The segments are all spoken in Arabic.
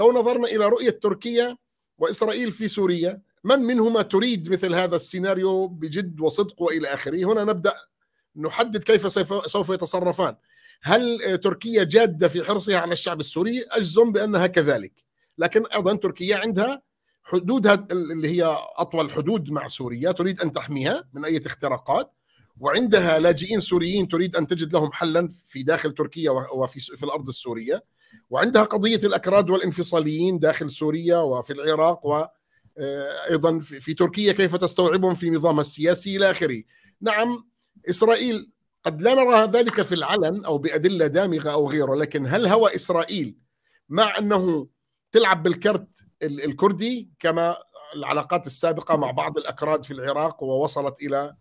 لو نظرنا إلى رؤية تركيا وإسرائيل في سوريا من منهما تريد مثل هذا السيناريو بجد وصدق والى اخره هنا نبدا نحدد كيف سوف يتصرفان هل تركيا جاده في حرصها على الشعب السوري اجزم بانها كذلك لكن ايضا تركيا عندها حدودها اللي هي اطول حدود مع سوريا تريد ان تحميها من اي اختراقات وعندها لاجئين سوريين تريد ان تجد لهم حلا في داخل تركيا وفي في الارض السوريه وعندها قضية الأكراد والانفصاليين داخل سوريا وفي العراق وأيضا آه، في تركيا كيف تستوعبهم في نظامها السياسي إلى آخره نعم إسرائيل قد لا نرى ذلك في العلن أو بأدلة دامغة أو غيره لكن هل هوى إسرائيل مع أنه تلعب بالكرت الكردي كما العلاقات السابقة مع بعض الأكراد في العراق ووصلت إلى آه،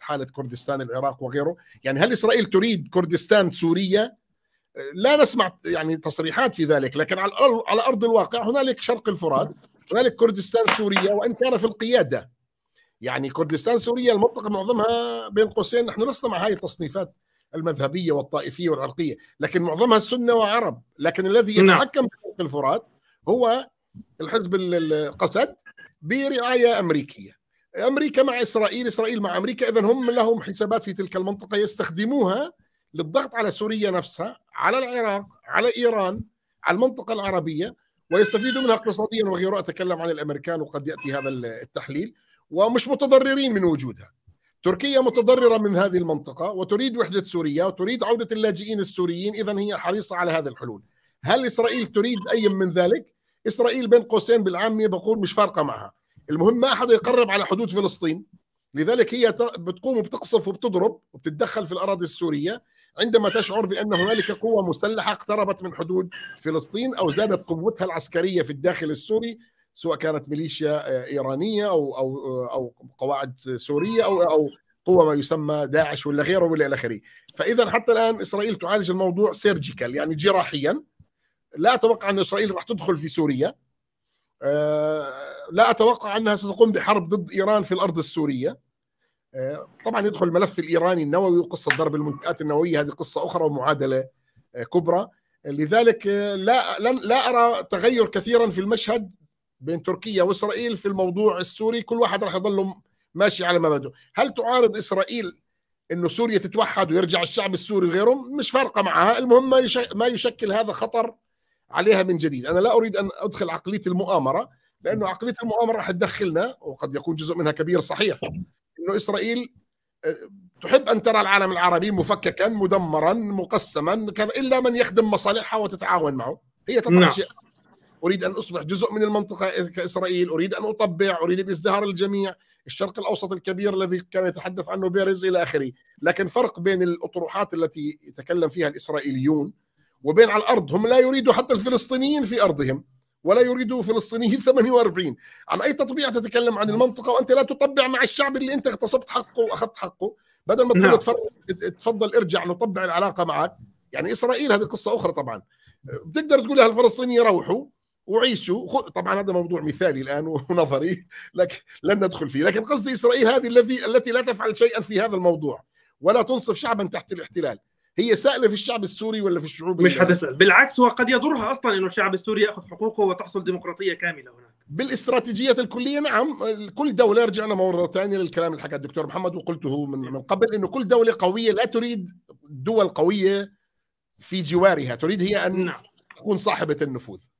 حالة كردستان العراق وغيره يعني هل إسرائيل تريد كردستان سورية لا نسمع يعني تصريحات في ذلك لكن على على ارض الواقع هنالك شرق الفرات هنالك كردستان سوريا وان كان في القياده يعني كردستان سوريا المنطقه معظمها بين قوسين نحن لسنا مع هذه التصنيفات المذهبيه والطائفيه والعرقيه لكن معظمها سنه وعرب لكن الذي نعم. يتحكم في شرق الفرات هو الحزب القسد برعايه امريكيه امريكا مع اسرائيل اسرائيل مع امريكا اذا هم لهم حسابات في تلك المنطقه يستخدموها للضغط على سوريا نفسها على العراق على إيران على المنطقة العربية ويستفيدوا منها اقتصاديا وغيره أتكلم عن الأمريكان وقد يأتي هذا التحليل ومش متضررين من وجودها تركيا متضررة من هذه المنطقة وتريد وحدة سوريا وتريد عودة اللاجئين السوريين إذا هي حريصة على هذا الحلول هل إسرائيل تريد أي من ذلك؟ إسرائيل بين قوسين بالعامية بقول مش فارقة معها المهم ما أحد يقرب على حدود فلسطين لذلك هي بتقوم وبتقصف وبتضرب وبتتدخل في الأراضي السورية عندما تشعر بأن هنالك قوة مسلحة اقتربت من حدود فلسطين أو زادت قوتها العسكرية في الداخل السوري سواء كانت ميليشيا آه، إيرانية أو أو آه، أو قواعد سورية أو أو قوة ما يسمى داعش ولا غيره ولا إلى آخره فإذا حتى الآن إسرائيل تعالج الموضوع سيرجيكال يعني جراحيا لا أتوقع أن إسرائيل راح تدخل في سوريا آه، لا أتوقع أنها ستقوم بحرب ضد إيران في الأرض السورية آه، طبعا يدخل الملف الايراني النووي وقصه ضرب المنشات النوويه هذه قصه اخرى ومعادله آه، كبرى آه، لذلك لا لا ارى تغير كثيرا في المشهد بين تركيا واسرائيل في الموضوع السوري كل واحد راح يضل ماشي على مبادئه هل تعارض اسرائيل انه سوريا تتوحد ويرجع الشعب السوري غيرهم مش فارقه معها المهم ما, ما يشكل هذا خطر عليها من جديد انا لا اريد ان ادخل عقليه المؤامره لانه نعم. عقليه المؤامره راح تدخلنا وقد يكون جزء منها كبير صحيح انه اسرائيل آه، تحب ان ترى العالم العربي مفككا مدمرا مقسما كذا الا من يخدم مصالحها وتتعاون معه هي تطرح نعم. شيء اريد ان اصبح جزء من المنطقه كاسرائيل اريد ان اطبع اريد ازدهار الجميع الشرق الاوسط الكبير الذي كان يتحدث عنه بيرز الى اخره لكن فرق بين الاطروحات التي يتكلم فيها الاسرائيليون وبين على الارض هم لا يريدوا حتى الفلسطينيين في ارضهم ولا يريد فلسطينيين 48 عن اي تطبيع تتكلم عن المنطقه وانت لا تطبع مع الشعب اللي انت اغتصبت حقه واخذت حقه بدل ما تقول نعم. تفضل ارجع نطبع العلاقه معك يعني اسرائيل هذه قصه اخرى طبعا بتقدر تقول لها الفلسطينيين روحوا وعيشوا طبعا هذا موضوع مثالي الان ونظري لكن لن ندخل فيه لكن قصدي اسرائيل هذه الذي التي لا تفعل شيئا في هذا الموضوع ولا تنصف شعبا تحت الاحتلال هي سائله في الشعب السوري ولا في الشعوب مش حتسال بالعكس وقد يضرها اصلا انه الشعب السوري ياخذ حقوقه وتحصل ديمقراطيه كامله هناك بالاستراتيجيات الكليه نعم كل دوله رجعنا مره ثانيه للكلام اللي حكى الدكتور محمد وقلته من من قبل انه كل دوله قويه لا تريد دول قويه في جوارها تريد هي ان نعم. تكون صاحبه النفوذ